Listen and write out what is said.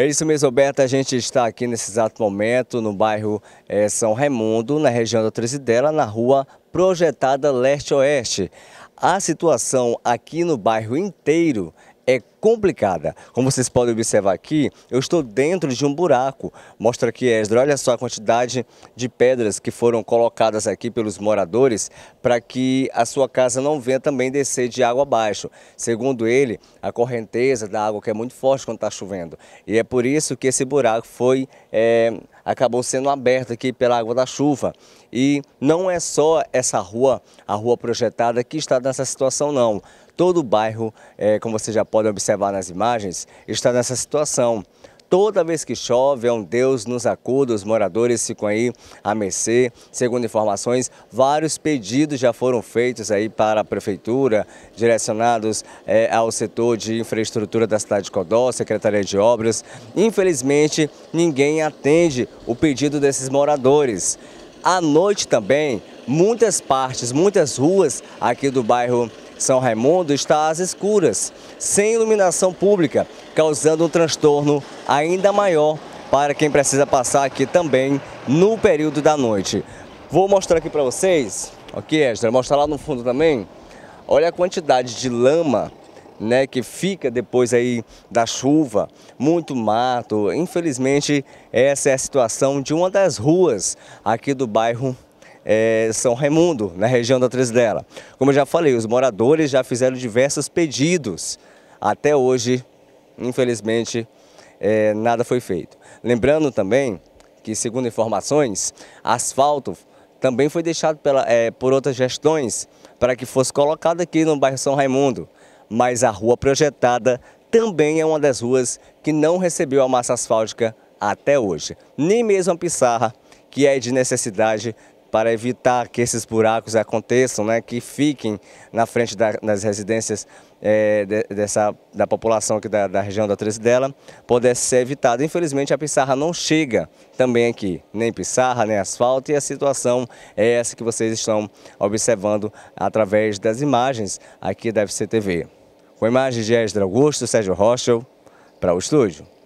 É isso mesmo, Roberta. A gente está aqui nesse exato momento no bairro é, São Raimundo, na região da Trizidela, na rua projetada leste-oeste. A situação aqui no bairro inteiro é complicada. Como vocês podem observar aqui, eu estou dentro de um buraco. Mostra aqui, Esdra, olha só a quantidade de pedras que foram colocadas aqui pelos moradores para que a sua casa não venha também descer de água abaixo. Segundo ele, a correnteza da água que é muito forte quando está chovendo. E é por isso que esse buraco foi... É, acabou sendo aberto aqui pela água da chuva. E não é só essa rua, a rua projetada, que está nessa situação não. Todo o bairro, é, como vocês já podem observar nas imagens, está nessa situação. Toda vez que chove, é um Deus nos acuda, os moradores ficam aí à mercê. Segundo informações, vários pedidos já foram feitos aí para a prefeitura, direcionados é, ao setor de infraestrutura da cidade de Codó, Secretaria de Obras. Infelizmente, ninguém atende o pedido desses moradores. À noite também, muitas partes, muitas ruas aqui do bairro são Raimundo está às escuras, sem iluminação pública, causando um transtorno ainda maior para quem precisa passar aqui também no período da noite. Vou mostrar aqui para vocês, ok Esther, mostrar lá no fundo também, olha a quantidade de lama né, que fica depois aí da chuva, muito mato. Infelizmente, essa é a situação de uma das ruas aqui do bairro é, São Raimundo, na região da Dela. Como eu já falei, os moradores já fizeram diversos pedidos. Até hoje, infelizmente, é, nada foi feito. Lembrando também que, segundo informações, asfalto também foi deixado pela, é, por outras gestões para que fosse colocado aqui no bairro São Raimundo. Mas a rua projetada também é uma das ruas que não recebeu a massa asfáltica até hoje. Nem mesmo a Pissarra, que é de necessidade, para evitar que esses buracos aconteçam, né, que fiquem na frente da, das residências é, de, dessa, da população aqui da, da região da Três Dela, pudesse ser evitado. Infelizmente a pissarra não chega também aqui, nem pissarra, nem asfalto, e a situação é essa que vocês estão observando através das imagens aqui da FCTV. Com imagens de Esdra Augusto, Sérgio Rocha, para o estúdio.